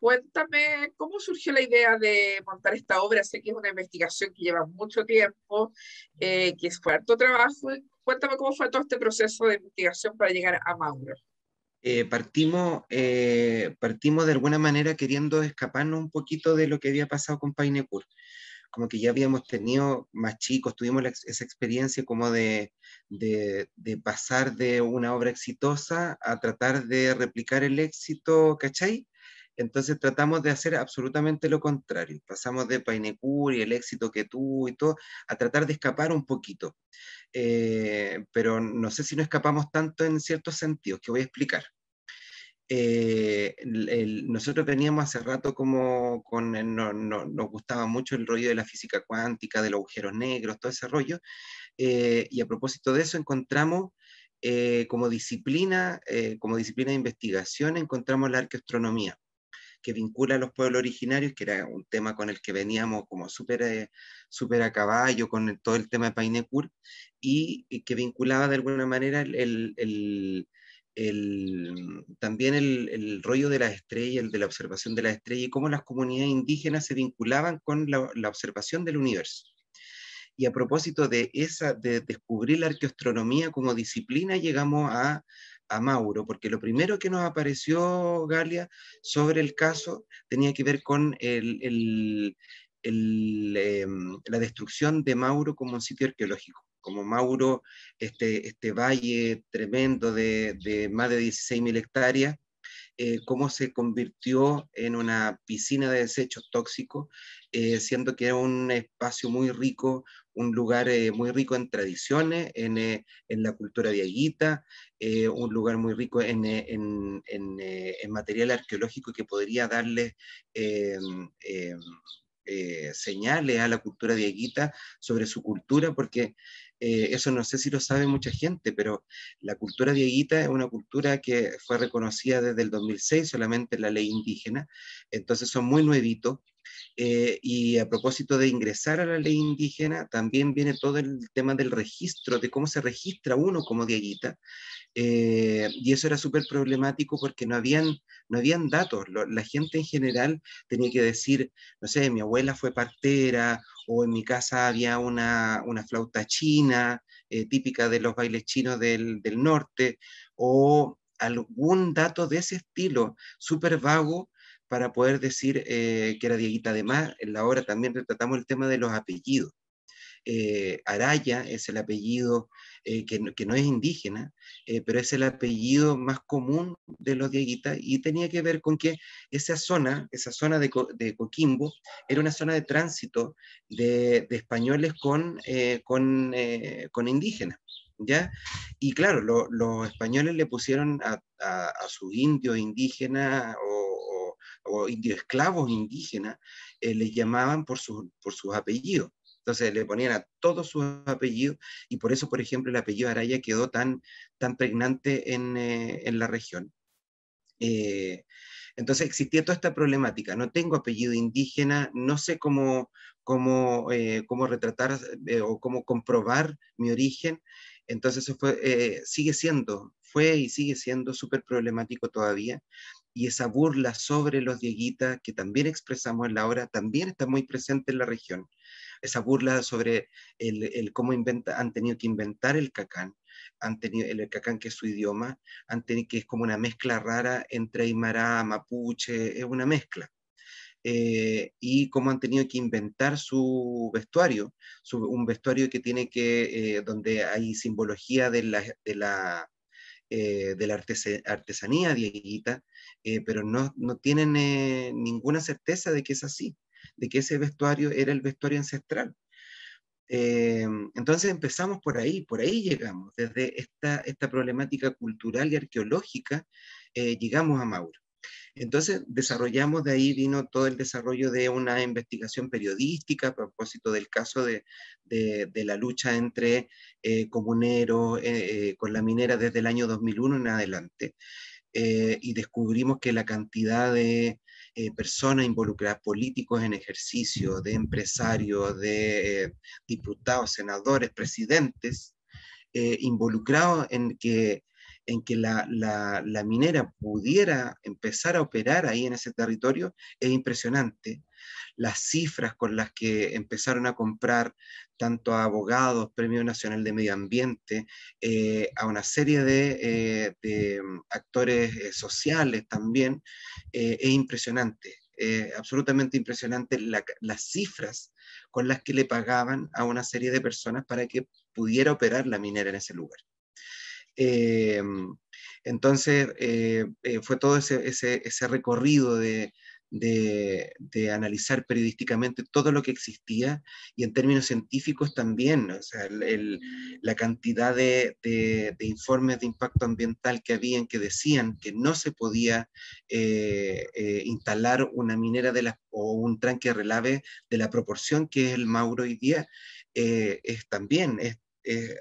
Cuéntame, pues, ¿cómo surgió la idea de montar esta obra? Sé que es una investigación que lleva mucho tiempo, eh, que es fuerte trabajo. Cuéntame cómo fue todo este proceso de investigación para llegar a Mauro. Eh, partimos, eh, partimos de alguna manera queriendo escaparnos un poquito de lo que había pasado con Painecourt. Como que ya habíamos tenido más chicos, tuvimos esa experiencia como de, de, pasar de una obra exitosa a tratar de replicar el éxito, ¿cachai? Entonces tratamos de hacer absolutamente lo contrario. Pasamos de Painecur y el éxito que tuvo y todo, a tratar de escapar un poquito. Eh, pero no sé si no escapamos tanto en ciertos sentidos, que voy a explicar. Eh, nosotros veníamos hace rato como nos gustaba mucho el rollo de la física cuántica, de los agujeros negros, todo ese rollo, eh, y a propósito de eso encontramos como disciplina, como disciplina de investigación, encontramos la arqueoastronomía que vincula a los pueblos originarios, que era un tema con el que veníamos como súper eh, super a caballo con todo el tema de Painecur, y, que vinculaba de alguna manera el, también el, rollo de las estrellas, el de la observación de la estrella y cómo las comunidades indígenas se vinculaban con la, observación del universo y a propósito de esa de descubrir la arqueoastronomía como disciplina llegamos a, a Mauro, porque lo primero que nos apareció Galia sobre el caso tenía que ver con em, la destrucción de Mauro como un sitio arqueológico como Mauro, este, este valle tremendo de, más de 16.000 hectáreas, eh, cómo se convirtió en una piscina de desechos tóxicos, eh, siendo que era un espacio muy rico, un lugar muy rico en tradiciones, eh, en, la cultura viejita, un lugar eh, muy rico en, material arqueológico que podría darle eh, señales a la cultura viejita sobre su cultura, porque eso no sé si lo sabe mucha gente, pero la cultura viejita es una cultura que fue reconocida desde el 2006 solamente la ley indígena, entonces son muy nuevitos eh, y a propósito de ingresar a la ley indígena, también viene todo el tema del registro, de cómo se registra uno como diaguita. Eh, y eso era súper problemático porque no habían, no habían datos. la gente en general tenía que decir, no sé, mi abuela fue partera o en mi casa había una, una flauta china, eh, típica de los bailes chinos del, del norte, o algún dato de ese estilo, súper vago, para poder decir eh, que era Dieguita. Además, en la obra también tratamos el tema de los apellidos. Eh, Araya es el apellido eh, que, no es indígena, pero es el apellido más común de los Dieguitas y tenía que ver con que esa zona, esa zona de, Coquimbo, era una zona de tránsito de, españoles con, con, indígenas. ¿Ya? Y claro, los españoles le pusieron a, a, a sus indios indígenas o o indios esclavos indígenas, eh, les llamaban por, su, por sus apellidos. Entonces le ponían a todos sus apellidos y por eso, por ejemplo, el apellido Araya quedó tan, tan pregnante en, eh, la región. Eh, entonces existía toda esta problemática. No tengo apellido indígena, no sé cómo, cómo, retratar o cómo comprobar mi origen. Entonces eso fue, sigue siendo, fue y sigue siendo súper problemático todavía y esa burla sobre los dieguitas que también expresamos en la obra también está muy presente en la región. Esa burla sobre el, el cómo inventa, han tenido que inventar el cacán, han tenido el cacán que es su idioma, que es como una mezcla rara entre aymara, mapuche, es una mezcla. Eh, y cómo han tenido que inventar su vestuario, su, un vestuario que tiene que, eh, donde hay simbología de la eh, de la artesanía dieguita, eh, pero no, tienen eh, ninguna certeza de que es así, de que ese vestuario era el vestuario ancestral. entonces empezamos por ahí, por ahí llegamos, desde esta, esta problemática cultural y arqueológica llegamos a Mauro. Entonces desarrollamos, de ahí vino todo el desarrollo de una investigación periodística a propósito del caso de, la lucha entre eh, comuneros eh, eh, con la minera desde el año 2001 en adelante. y descubrimos que la cantidad de personas involucradas, políticos en ejercicio, de empresarios, de diputados, senadores, presidentes, involucrados en que en que la, minera pudiera empezar a operar ahí en ese territorio es impresionante. Las cifras con las que empezaron a comprar tanto a abogados, Premio Nacional de Medio Ambiente, eh, a una serie de, eh, mm, actores eh, sociales también, es impresionante. absolutamente impresionante las cifras con las que le pagaban a una serie de personas para que pudiera operar la minera en ese lugar. Eh, entonces, eh, eh, fue todo ese, recorrido de, analizar periodísticamente todo lo que existía y en términos científicos también, la cantidad de, informes de impacto ambiental que habían que decían que no se podía instalar una minera de o un tranque relave de la proporción que es el Mauro hoy día, es también es eh,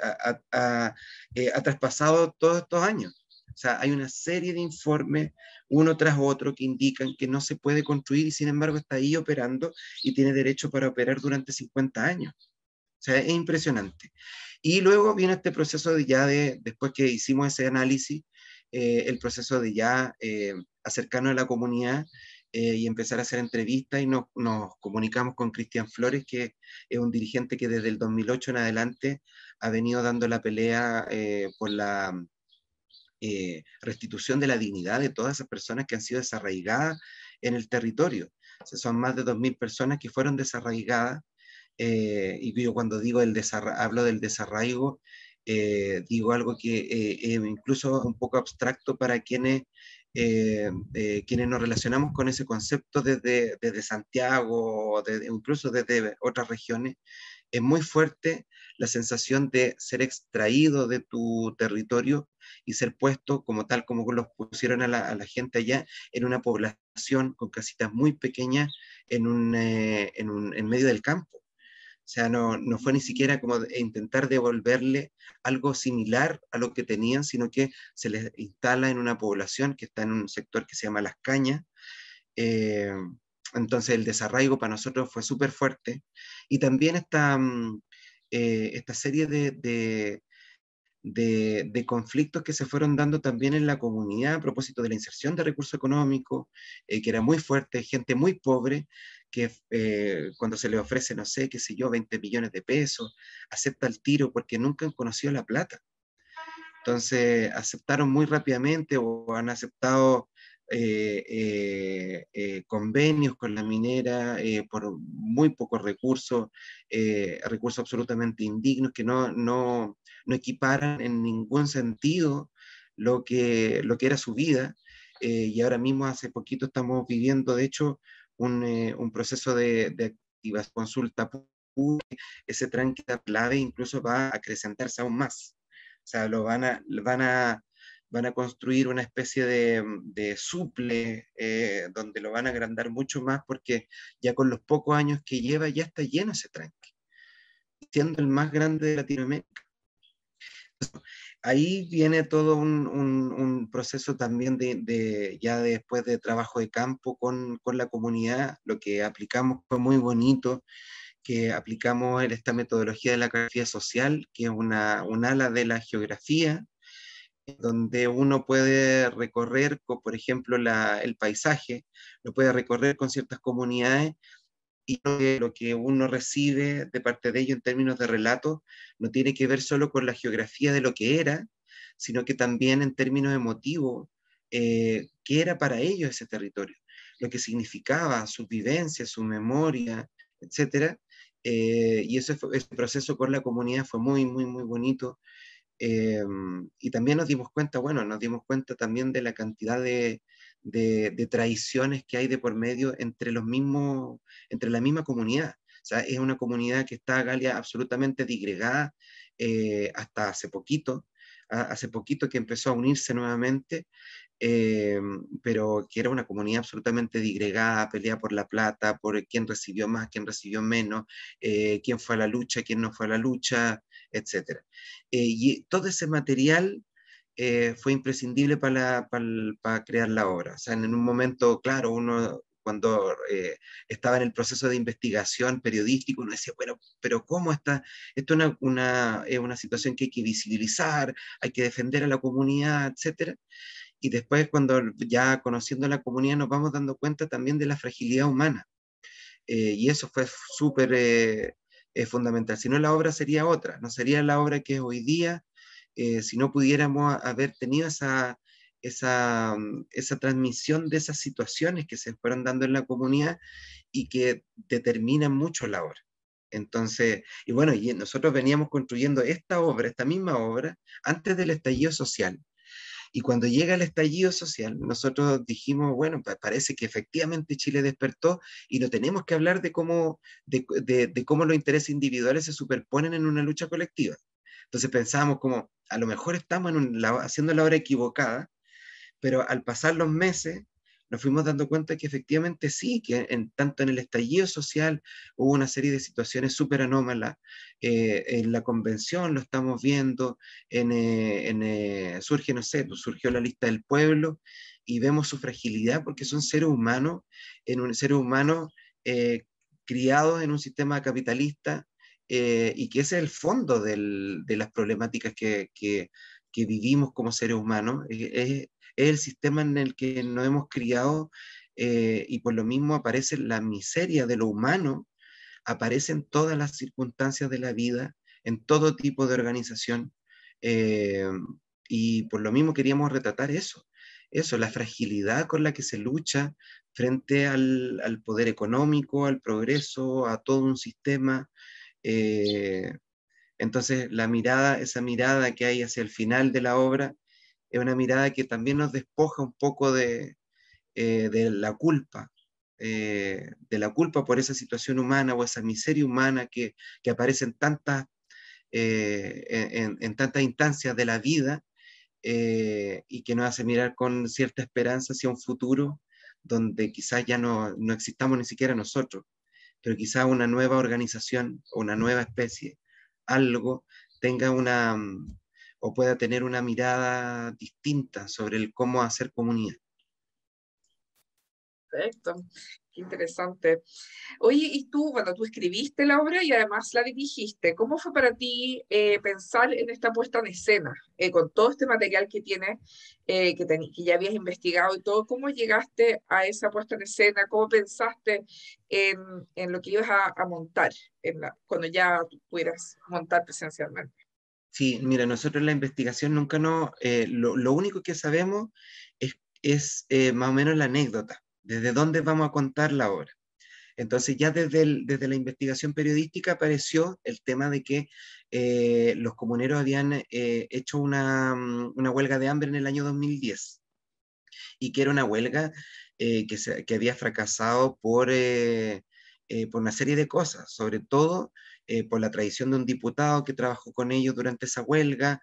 eh, ha, traspasado todos estos años. O sea, hay una serie de informes, uno tras otro, que indican que no se puede construir y sin embargo está ahí operando y tiene derecho para operar durante 50 años. O sea, es impresionante. Y luego viene este proceso de ya de, después que hicimos ese análisis, eh, el proceso de ya eh, acercarnos a la comunidad eh, y empezar a hacer entrevistas y nos, nos comunicamos con Cristian Flores, que es un dirigente que desde el 2008 en adelante ha venido dando la pelea eh, por la mm, eh, restitución de la dignidad de todas esas personas que han sido desarraigadas en el territorio. se son más de 2.000 personas que fueron desarraigadas y yo cuando digo el hablo del desarraigo, digo algo que es incluso un poco abstracto para quienes eh, eh, quienes nos relacionamos con ese concepto desde, Santiago, desde, incluso desde otras regiones, es muy fuerte la sensación de ser extraído de tu territorio y ser puesto como tal como los pusieron a la, gente allá en una población con casitas muy pequeñas en, eh, en medio del campo. O sea, no, fue ni siquiera como intentar devolverle algo similar a lo que tenían, sino que se les instala en una población que está en un sector que se llama Las Cañas. Eh, entonces el desarraigo para nosotros fue súper fuerte. Y también esta, mm, eh, esta serie de, de conflictos que se fueron dando también en la comunidad a propósito de la inserción de recursos económicos, eh, que era muy fuerte, gente muy pobre, que eh, cuando se le ofrece, no sé, qué sé yo, 20 millones de pesos, acepta el tiro porque nunca han conocido la plata. Entonces, aceptaron muy rápidamente o han aceptado eh, eh, convenios con la minera por muy pocos recursos, recursos absolutamente indignos que no, no, no, equiparan en ningún sentido lo que, lo que era su vida. y ahora mismo hace poquito estamos viviendo, de hecho, un, eh, un proceso de, de activas, consulta ese tranque clave incluso va a acrecentarse aún más. O sea, lo van a, van a, van a construir una especie de, de suple eh, donde lo van a agrandar mucho más porque ya con los pocos años que lleva ya está lleno ese tranque, siendo el más grande de Latinoamérica ahí viene todo un, proceso también de, ya después de trabajo de campo con, la comunidad, lo que aplicamos fue muy bonito, que aplicamos esta metodología de la geografía social, que es una, un ala de la geografía, donde uno puede recorrer, por ejemplo, el paisaje, lo puede recorrer con ciertas comunidades y lo que uno recibe de parte de ellos en términos de relatos no tiene que ver solo con la geografía de lo que era, sino que también en términos emotivos, eh, qué era para ellos ese territorio, lo que significaba, su vivencia, su memoria, etc. Eh, y ese, proceso con la comunidad fue muy, muy, muy bonito. Eh, y también nos dimos cuenta, bueno, nos dimos cuenta también de la cantidad de, de, traiciones que hay de por medio entre los mismos, entre la misma comunidad. O sea, es una comunidad que está Galia absolutamente digregada eh, hasta hace poquito, hace poquito que empezó a unirse nuevamente, eh, pero que era una comunidad absolutamente digregada, pelea por la plata, por quién recibió más, quién recibió menos, eh, quién fue a la lucha, quién no fue a la lucha, etc. y todo ese material eh, fue imprescindible para, para, crear la obra. O sea, en un momento, claro, uno cuando eh, estaba en el proceso de investigación periodístico, uno decía, bueno, pero ¿cómo está? Esto es una, una situación que hay que visibilizar, hay que defender a la comunidad, etcétera y después cuando ya conociendo la comunidad nos vamos dando cuenta también de la fragilidad humana. Eh, y eso fue súper fundamental. Si no, la obra sería otra, no sería la obra que es hoy día, eh, si no pudiéramos haber tenido esa, mm, esa, transmisión de esas situaciones que se fueron dando en la comunidad y que determinan mucho la obra. Entonces, y bueno, y nosotros veníamos construyendo esta obra, esta misma obra, antes del estallido social. Y cuando llega el estallido social, nosotros dijimos, bueno, parece que efectivamente Chile despertó y no tenemos que hablar de, de cómo los intereses individuales se superponen en una lucha colectiva. Entonces pensábamos como, a lo mejor estamos en haciendo la hora equivocada, pero al pasar los meses nos fuimos dando cuenta que efectivamente sí, que en, tanto en el estallido social hubo una serie de situaciones súper anómalas, eh, en la convención lo estamos viendo, en, eh, eh, surge, no sé, pues surgió la lista del pueblo y vemos su fragilidad porque son seres humanos, en un ser humano criados en un sistema capitalista eh, y que ese es el fondo de las problemáticas que, vivimos como seres humanos. Eh, es, el sistema en el que nos hemos criado eh, y por lo mismo aparece la miseria de lo humano, aparece en todas las circunstancias de la vida, en todo tipo de organización. y por lo mismo queríamos retratar eso, eso, la fragilidad con la que se lucha frente al, al poder económico, al progreso, a todo un sistema, eh, entonces, la mirada, esa mirada que hay hacia el final de la obra, es una mirada que también nos despoja un poco de, eh, la culpa, eh, de la culpa por esa situación humana o esa miseria humana que, aparece en tantas, en, tantas instancias de la vida y que nos hace mirar con cierta esperanza hacia un futuro donde quizás ya no existamos ni siquiera nosotros pero quizá una nueva organización, o una nueva especie, algo, tenga una mm, o pueda tener una mirada distinta sobre el cómo hacer comunidad. Perfecto interesante. Oye, y tú, cuando tú escribiste la obra y además la dirigiste. ¿Cómo fue para ti eh, pensar en esta puesta en escena, eh, con todo este material que tienes, eh, que, que, ya habías investigado y todo? ¿Cómo llegaste a esa puesta en escena? ¿Cómo pensaste en, lo que ibas a, montar cuando ya pudieras montar presencialmente? Sí, mira, nosotros la investigación nunca no, lo, único que sabemos es más o menos la anécdota ¿Desde dónde vamos a contar la obra? Entonces ya desde, desde la investigación periodística apareció el tema de que eh, los comuneros habían eh, hecho mm, una, huelga de hambre en el año 2010 y que era una huelga eh, que, había fracasado por, por una serie de cosas, sobre todo por la traición de un diputado que trabajó con ellos durante esa huelga,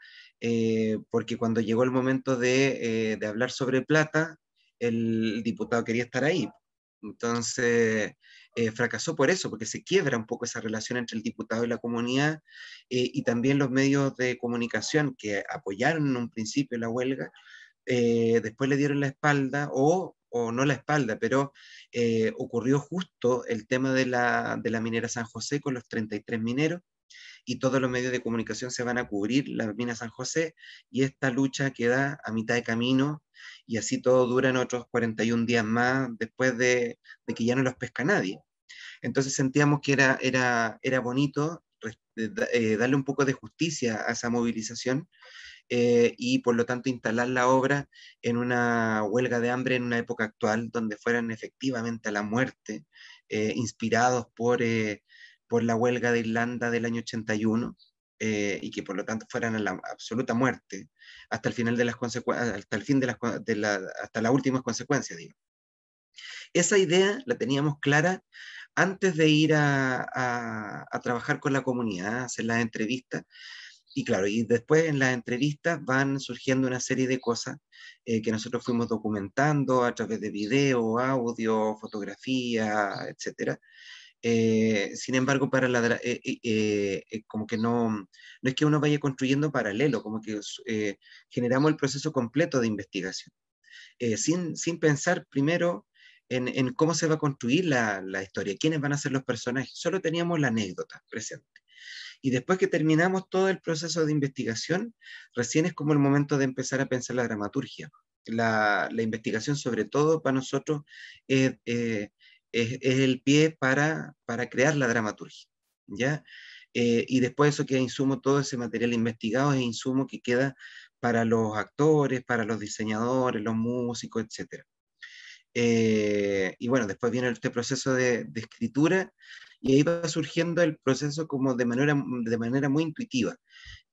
porque cuando llegó el momento de, de hablar sobre plata, el diputado quería estar ahí. Entonces, eh, fracasó por eso, porque se quiebra un poco esa relación entre el diputado y la comunidad, eh, y también los medios de comunicación que apoyaron en un principio la huelga, eh, después le dieron la espalda, o, no la espalda, pero ocurrió justo el tema de la, de la minera San José con los 33 mineros, y todos los medios de comunicación se van a cubrir la mina San José, y esta lucha queda a mitad de camino y así todo duran otros 41 días más después de, que ya no los pesca nadie. Entonces sentíamos que era, bonito eh, eh, darle un poco de justicia a esa movilización eh, y por lo tanto instalar la obra en una huelga de hambre en una época actual donde fueran efectivamente a la muerte, inspirados por, por la huelga de Irlanda del año 81 eh, y que por lo tanto fueran a la absoluta muerte hasta el final de las hasta el fin de las, la, hasta las últimas consecuencias, digo. Esa idea la teníamos clara antes de ir a, a, trabajar con la comunidad, hacer las entrevistas. Y claro, y después en las entrevistas van surgiendo una serie de cosas eh, que nosotros fuimos documentando a través de video, audio, fotografía, etcétera. Eh, sin embargo, para la, eh, eh, como que no, no es que uno vaya construyendo paralelo, como que generamos el proceso completo de investigación, sin, sin pensar primero en, en, cómo se va a construir la, la, historia, quiénes van a ser los personajes. Solo teníamos la anécdota presente. Y después que terminamos todo el proceso de investigación, recién es como el momento de empezar a pensar la dramaturgia. La, la investigación, sobre todo para nosotros, eh, es, el pie para, crear la dramaturgia. ¿ya? Eh, y después eso queda insumo, todo ese material investigado es insumo que queda para los actores, para los diseñadores, los músicos, etc. Eh, y bueno, después viene este proceso de, de escritura y ahí va surgiendo el proceso como de manera, de manera muy intuitiva.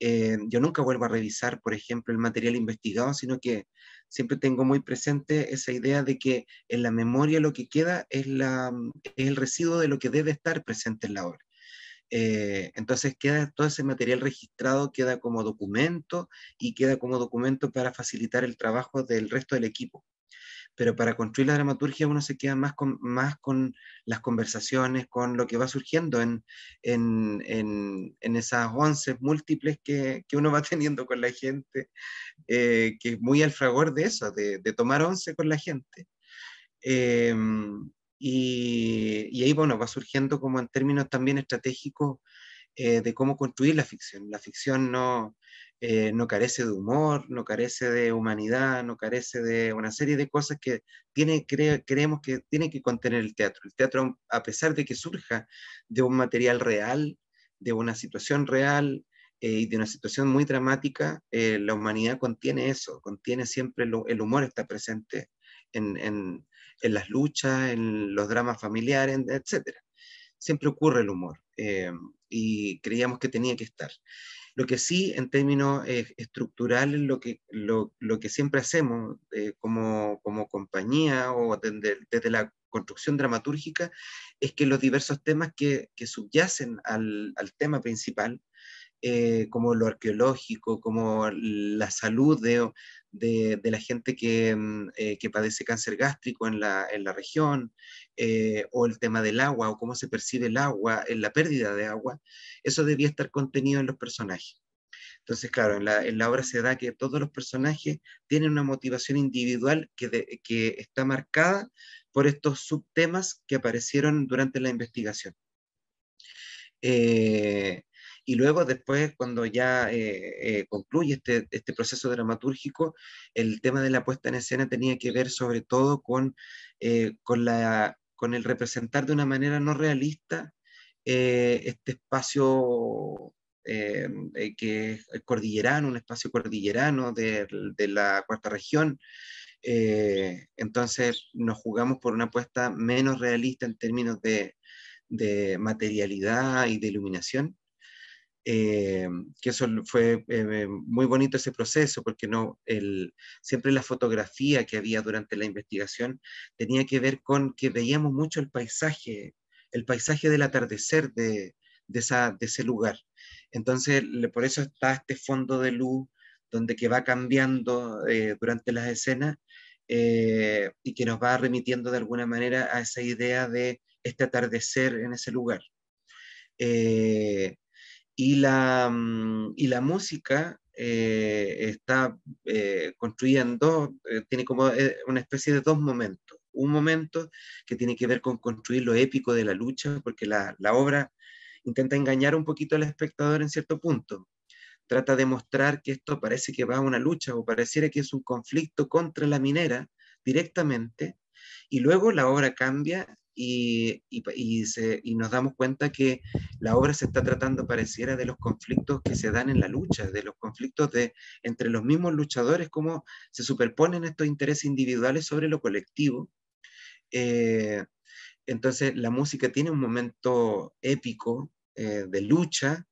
Eh, yo nunca vuelvo a revisar, por ejemplo, el material investigado, sino que siempre tengo muy presente esa idea de que en la memoria lo que queda es, la, el residuo de lo que debe estar presente en la obra. Eh, entonces queda todo ese material registrado, queda como documento y queda como documento para facilitar el trabajo del resto del equipo pero para construir la dramaturgia uno se queda más con, más con las conversaciones, con lo que va surgiendo en, en, en, en esas once múltiples que, que, uno va teniendo con la gente, eh, que es muy al fragor de eso, de, de tomar once con la gente. Em, y, y, ahí, bueno, va surgiendo como en términos también estratégicos eh, de cómo construir la ficción. La ficción no, eh, no carece de humor, no carece de humanidad, no carece de una serie de cosas que tiene, creemos que tiene que contener el teatro. El teatro, a pesar de que surja de un material real, de una situación real eh, y de una situación muy dramática, eh, la humanidad contiene eso, contiene siempre el humor está presente en, en, las luchas, en los dramas familiares, etc. Siempre ocurre el humor y creíamos que tenía que estar. Lo que sí, en términos eh, estructurales, lo que, lo, que siempre hacemos eh, como, compañía o desde, desde, la construcción dramatúrgica es que los diversos temas que, subyacen al, tema principal, eh, como lo arqueológico, como la salud de, de, la gente mm, eh, que, padece cáncer gástrico en la, región, eh, o el tema del agua, o cómo se percibe el agua, en eh, la pérdida de agua, eso debía estar contenido en los personajes. Entonces, claro, en la, obra se da que todos los personajes tienen una motivación individual que, está marcada por estos subtemas que aparecieron durante la investigación y luego después cuando ya eh, eh, concluye este, este, proceso dramatúrgico, el tema de la puesta en escena tenía que ver sobre todo con, eh, con, el representar de una manera no realista este espacio que cordillerano, un espacio cordillerano de, la cuarta región. entonces nos jugamos por una apuesta menos realista en términos de, de materialidad y de iluminación eh, que eso fue eh, muy bonito ese proceso, porque no, el, siempre la fotografía que había durante la investigación tenía que ver con que veíamos mucho el paisaje, el paisaje del atardecer de, de, ese lugar. Entonces, por eso está este fondo de luz donde que va cambiando eh, durante las escenas y que nos va remitiendo de alguna manera a esa idea de este atardecer en ese lugar. Eh, y la, mm, la música eh, está eh, construida en eh, dos, tiene como eh, una especie de dos momentos. Un momento que tiene que ver con construir lo épico de la lucha, porque la, la obra intenta engañar un poquito al espectador en cierto punto. Trata de mostrar que esto parece que va a una lucha o pareciera que es un conflicto contra la minera directamente, y luego la obra cambia y, nos damos cuenta que la obra se está tratando pareciera de los conflictos que se dan en la lucha, de los conflictos de, entre los mismos luchadores, cómo se superponen estos intereses individuales sobre lo colectivo. Eh, entonces la música tiene un momento épico eh, de lucha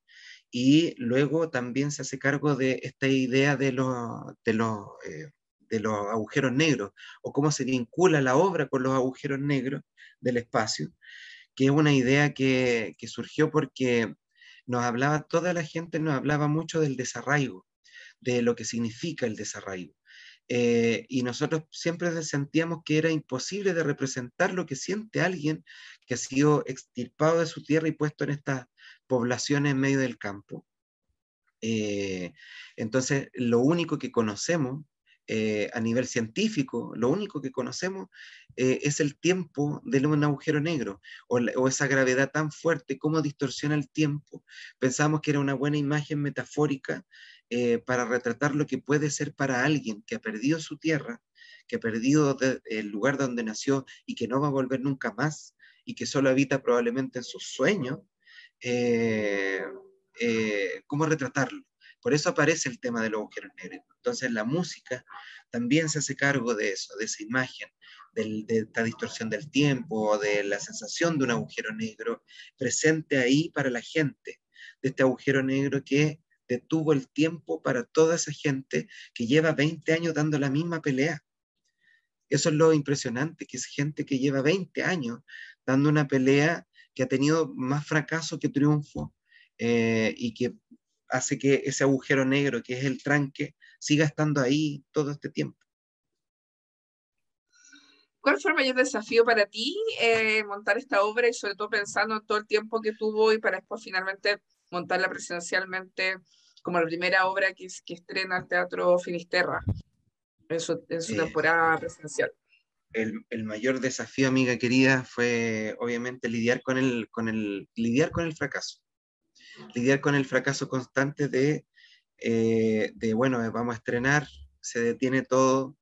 y luego también se hace cargo de esta idea de los, eh, de los agujeros negros o cómo se vincula la obra con los agujeros negros del espacio, que es una idea que, surgió porque nos hablaba, toda la gente nos hablaba mucho del desarraigo, de lo que significa el desarraigo. Eh, y nosotros siempre sentíamos que era imposible de representar lo que siente alguien que ha sido extirpado de su tierra y puesto en estas poblaciones en medio del campo. Eh, entonces, lo único que conocemos eh, a nivel científico, lo único que conocemos eh, es el tiempo de un agujero negro o, esa gravedad tan fuerte, cómo distorsiona el tiempo. Pensamos que era una buena imagen metafórica eh, para retratar lo que puede ser para alguien que ha perdido su tierra, que ha perdido el lugar donde nació y que no va a volver nunca más y que solo habita probablemente en sus sueños. ¿Cómo retratarlo? Por eso aparece el tema del agujero negro. Entonces la música también se hace cargo de eso, de esa imagen, de esta distorsión del tiempo, de la sensación de un agujero negro presente ahí para la gente, de este agujero negro que detuvo el tiempo para toda esa gente que lleva 20 años dando la misma pelea. Eso es lo impresionante, que es gente que lleva 20 años dando una pelea que ha tenido más fracaso que triunfo eh, y que hace que ese agujero negro que es el tranque siga estando ahí todo este tiempo. ¿Cuál fue el mayor desafío para ti eh, montar esta obra y sobre todo pensando en todo el tiempo que tuvo y para después finalmente montarla presencialmente como la primera obra que, que estrena el Teatro Finisterra en su, temporada presencial? El, el, mayor desafío, amiga querida, fue obviamente lidiar con el, con el, lidiar con el fracaso lidiar con el fracaso constante de, eh, de bueno, eh, vamos a estrenar, se detiene todo,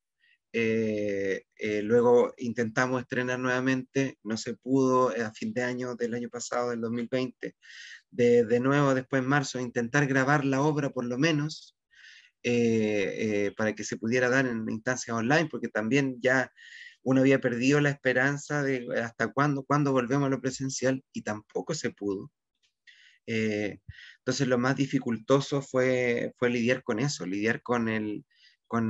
eh, luego intentamos estrenar nuevamente, no se pudo a fin de año del año pasado, del 2020, de, nuevo después en marzo, intentar grabar la obra por lo menos. para que se pudiera dar en instancias online, porque también ya uno había perdido la esperanza de hasta cuándo, cuándo volvemos a lo presencial y tampoco se pudo. Eh, entonces lo más dificultoso fue, fue lidiar con eso, lidiar con, el, con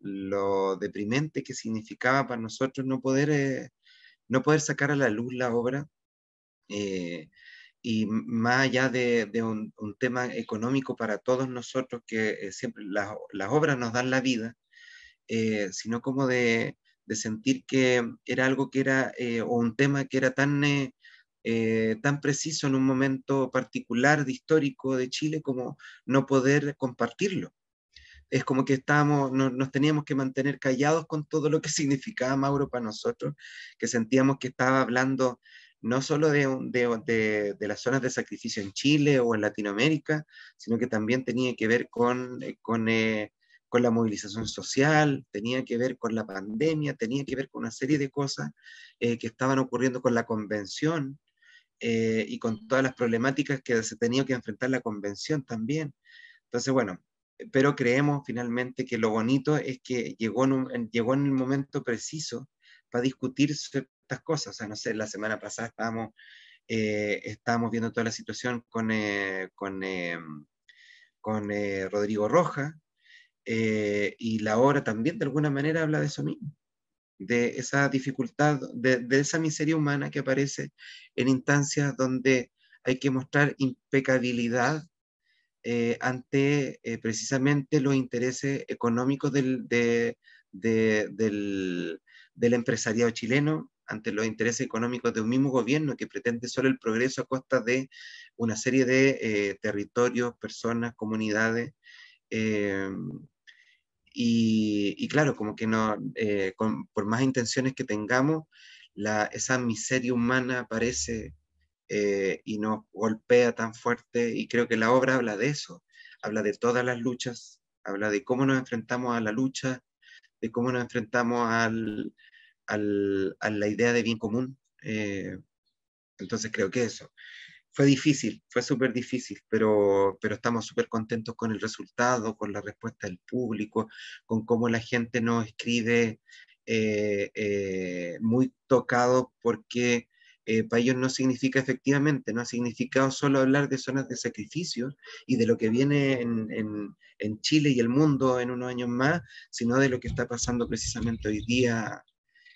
lo deprimente que significaba para nosotros no poder, eh, no poder sacar a la luz la obra. Eh, y más allá de, un, tema económico para todos nosotros, que siempre las, obras nos dan la vida, sino como de, sentir que era algo que era, o un tema que era tan, eh, tan preciso en un momento particular de histórico de Chile como no poder compartirlo. Es como que estábamos, nos teníamos que mantener callados con todo lo que significaba Mauro para nosotros, que sentíamos que estaba hablando no solo de, de, las zonas de sacrificio en Chile o en Latinoamérica, sino que también tenía que ver con, eh, con, eh, con, la movilización social, tenía que ver con la pandemia, tenía que ver con una serie de cosas que estaban ocurriendo con la convención, eh, y con todas las problemáticas que se ha tenido que enfrentar la convención también. Entonces, bueno, pero creemos finalmente que lo bonito es que llegó en, llegó en el momento preciso para discutir ciertas cosas. O sea, no sé, la semana pasada estábamos, eh, viendo toda la situación con, eh, con, con Rodrigo Roja, y la obra también de alguna manera habla de eso mismo de esa dificultad, de, esa miseria humana que aparece en instancias donde hay que mostrar impecabilidad eh, ante eh, precisamente los intereses económicos del, empresariado chileno, ante los intereses económicos de un mismo gobierno que pretende solo el progreso a costa de una serie de eh, territorios, personas, comunidades. Y, claro, como que no, eh, por más intenciones que tengamos, la, esa miseria humana aparece eh, y nos golpea tan fuerte. Y creo que la obra habla de eso, habla de todas las luchas, habla de cómo nos enfrentamos a la lucha, de cómo nos enfrentamos al, al, a la idea de bien común. Eh, entonces creo que eso fue difícil, fue súper difícil, pero, pero estamos súper contentos con el resultado, con la respuesta del público, con cómo la gente nos escribe, eh, eh, muy tocado porque eh, para ellos no significa efectivamente, no ha significado solo hablar de zonas de sacrificio y de lo que viene en, en, en Chile y el mundo en unos años más, sino de lo que está pasando precisamente hoy día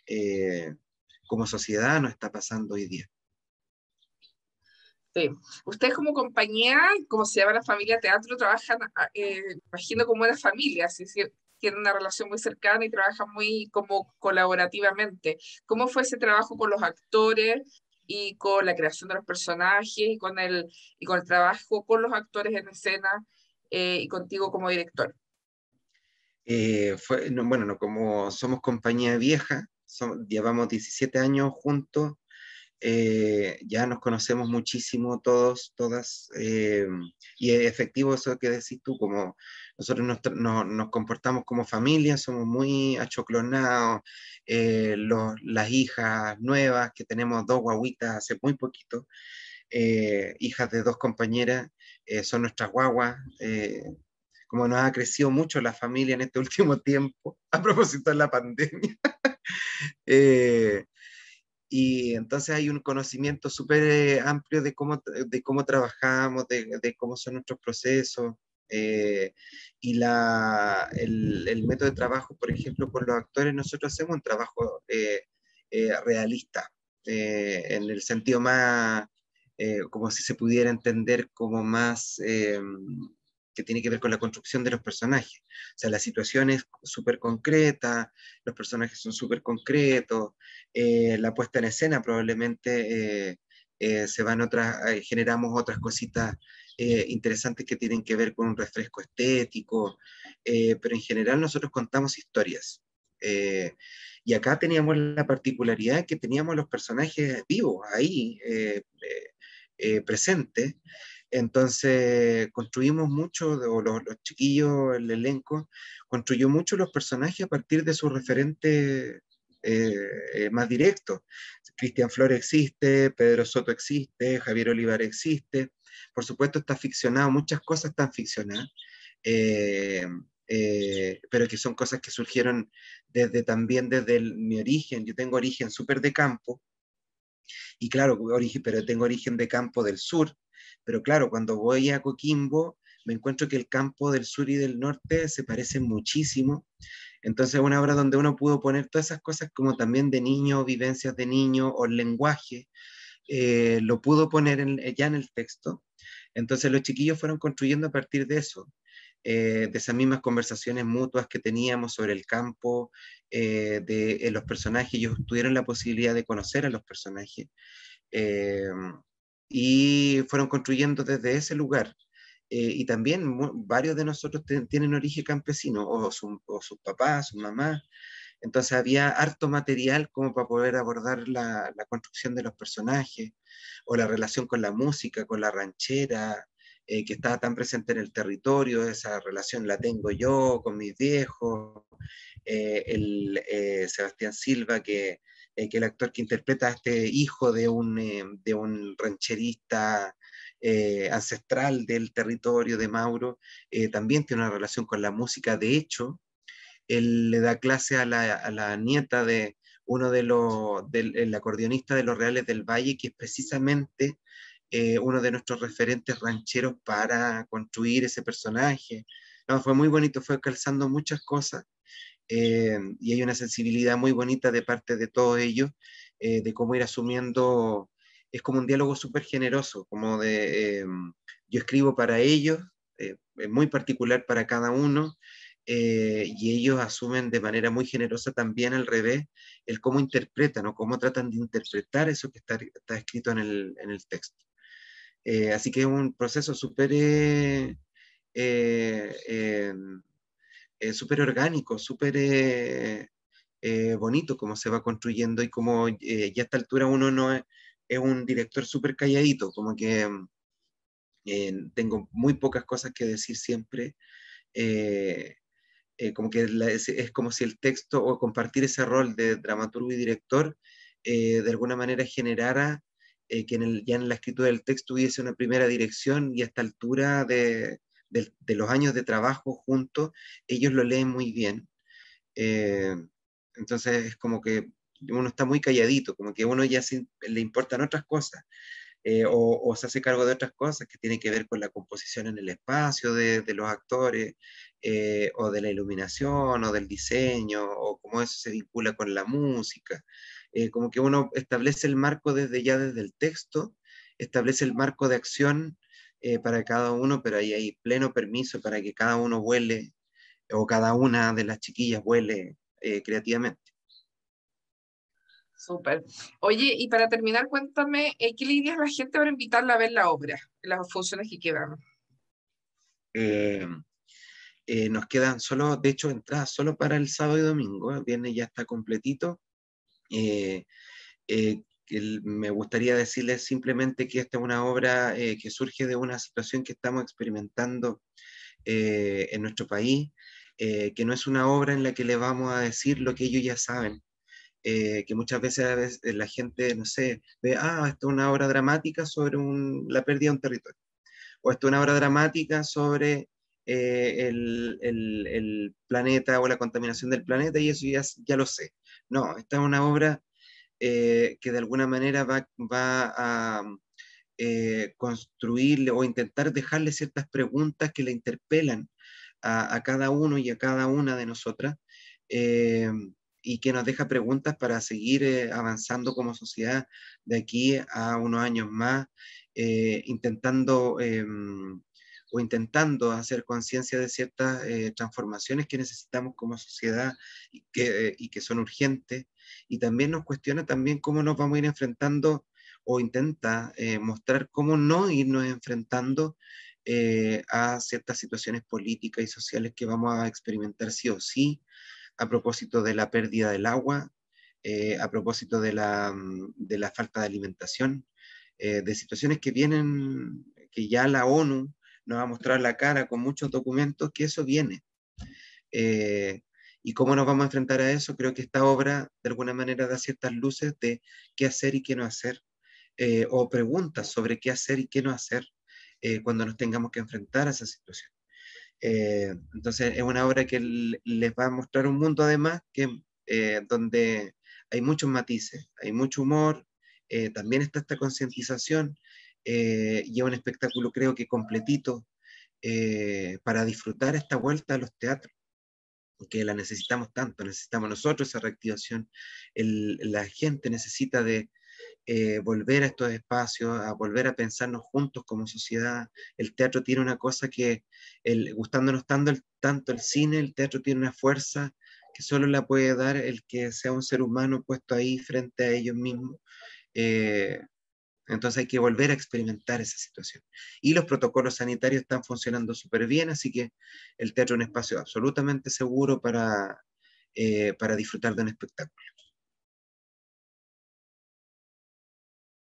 eh, como sociedad, no está pasando hoy día. Sí. Este, ustedes como compañía, como se llama la familia teatro, trabajan, ah, eh, imagino, como una familia, tienen una relación muy cercana y trabajan muy como colaborativamente. ¿Cómo fue ese trabajo con los actores y con la creación de los personajes y con el, y con el trabajo con los actores en escena eh, y contigo como director? Eh, bueno, como somos compañía vieja, llevamos 17 años juntos, eh, ya nos conocemos muchísimo todos, todas, eh, y efectivo eso que decís tú, como nosotros nos, nos comportamos como familia, somos muy achoclonados, eh, las hijas nuevas, que tenemos dos guaguitas hace muy poquito, hijas de dos compañeras, son nuestras guaguas, como nos ha crecido mucho la familia en este último tiempo, a propósito de la pandemia. eh, y entonces hay un conocimiento súper amplio de cómo, de cómo trabajamos, de, cómo son nuestros procesos. Eh, y la, el, método de trabajo, por ejemplo, con los actores, nosotros hacemos un trabajo eh, eh, realista, en el sentido más, como si se pudiera entender como más em, que tiene que ver con la construcción de los personajes. O sea, la situación es súper concreta, los personajes son súper concretos, eh, la puesta en escena probablemente eh, eh, se van otras, generamos otras cositas interesantes que tienen que ver con un refresco estético, pero en general nosotros contamos historias. y acá teníamos la particularidad que teníamos los personajes vivos ahí presentes entonces construimos mucho, o los, chiquillos, el elenco, construyó mucho los personajes a partir de su referente eh, más directo. Cristian Flor existe, Pedro Soto existe, Javier Olivar existe. Por supuesto está ficcionado, muchas cosas están ficcionadas, eh, eh, pero que son cosas que surgieron desde también desde mi origen. Yo tengo origen súper de campo, y claro, pero tengo origen de campo del sur, pero claro, cuando voy a Coquimbo, me encuentro que el campo del sur y del norte se parecen muchísimo. Entonces, una obra donde uno pudo poner todas esas cosas como también de niño, vivencias de niño o lenguaje, eh, lo pudo poner ya en el texto. Entonces, los chiquillos fueron construyendo a partir de eso. Eh, de esas mismas conversaciones mutuas que teníamos sobre el campo, eh, de, los personajes, ellos tuvieron la posibilidad de conocer a los personajes y fueron construyendo desde ese lugar. Eh, y también varios de nosotros tienen origen campesino, o, sus papás, sus mamás. Entonces había harto material como para poder abordar la, construcción de los personajes o la relación con la música, con la ranchera, eh, que estaba tan presente en el territorio, esa relación la tengo yo con mis viejos, eh, el Sebastián Silva que eh, que el actor que interpreta a este hijo de un, eh, rancherista eh, ancestral del territorio de Mauro, también tiene una relación con la música. De hecho, él le da clase a la, nieta de uno de los, del acordeonista de los Reales del Valle, que es precisamente uno de nuestros referentes rancheros para construir ese personaje. No, fue muy bonito, fue calzando muchas cosas Em, y hay una sensibilidad muy bonita de parte de todos ellos eh, de cómo ir asumiendo, es como un diálogo súper generoso, como de em, yo escribo para ellos, eh, es muy particular para cada uno, eh, y ellos asumen de manera muy generosa también al revés el cómo interpretan o cómo tratan de interpretar eso que está, escrito en el, en el texto. así que es un proceso súper em, eh, súper orgánico, súper eh, eh, bonito como se va construyendo y como ya a esta altura uno no es, un director súper calladito, como que mm, tengo muy pocas cosas que decir siempre. como que es, como si el texto o compartir ese rol de dramaturgo y director de alguna manera generara que ya en la escritura del texto hubiese una primera dirección y a esta altura de, de, los años de trabajo juntos, ellos lo leen muy bien. Eh, entonces es como que uno está muy calladito, como que uno ya le importan otras cosas. Eh, o, se hace cargo de otras cosas que tienen que ver con la composición en el espacio de, los actores, eh, o de la iluminación, o del diseño, o cómo eso se vincula con la música. como que uno establece el marco desde ya desde el texto, establece el marco de acción eh, para cada uno, pero ahí hay pleno permiso para que cada uno vuele o cada una de las chiquillas vuele eh, creativamente. Súper. Oye, y para terminar, cuéntame, eh, ¿qué le dirías a la gente para invitarla a ver la obra, las funciones que quedan? nos quedan solo, de hecho, entradas solo para el sábado y domingo. El viernes ya está completito. Eh, me gustaría decirles simplemente que esta es una obra eh, que surge de una situación que estamos experimentando eh, en nuestro país, eh, que no es una obra en la que le vamos a decir lo que ellos ya saben. que muchas veces, la gente, no sé, ve, ah, esta es una obra dramática sobre la pérdida de un territorio, o esta es una obra dramática sobre el, planeta o la contaminación del planeta, y eso ya, ya lo sé. No, esta es una obra eh, que de alguna manera va, a mm, eh, construirle o intentar dejarle ciertas preguntas que le interpelan a, cada uno y a cada una de nosotras eh, y que nos deja preguntas para seguir eh, avanzando como sociedad de aquí a unos años más, intentando em, o intentando hacer conciencia de ciertas eh, transformaciones que necesitamos como sociedad eh, y que, son urgentes. Y también nos cuestiona también cómo nos vamos a ir enfrentando o intenta eh, mostrar cómo no irnos enfrentando a ciertas situaciones políticas y sociales que vamos a experimentar sí o sí, a propósito de la pérdida del agua, a propósito de la, mm, de la falta de alimentación, de situaciones que vienen, que ya la ONU nos va a mostrar la cara con muchos documentos, que eso viene. Eh, y cómo nos vamos a enfrentar a eso, creo que esta obra de alguna manera da ciertas luces de qué hacer y qué no hacer, eh, o preguntas sobre qué hacer y qué no hacer eh, cuando nos tengamos que enfrentar a esa situación. entonces es una obra que les va a mostrar un mundo además que, donde hay muchos matices, hay mucho humor, también está esta concientización, eh, y es un espectáculo creo que completito eh, para disfrutar esta vuelta a los teatros que la necesitamos tanto, necesitamos nosotros esa reactivación, la gente necesita de, eh, volver a estos espacios, a volver a pensarnos juntos como sociedad. El teatro tiene una cosa que, gustándonos tanto el, tanto el cine, el teatro tiene una fuerza que solo la puede dar el que sea un ser humano puesto ahí frente a ellos mismos. Eh, entonces hay que volver a experimentar esa situación. Y los protocolos sanitarios están funcionando súper bien, así que el teatro es un espacio absolutamente seguro para, eh, para disfrutar de un espectáculo.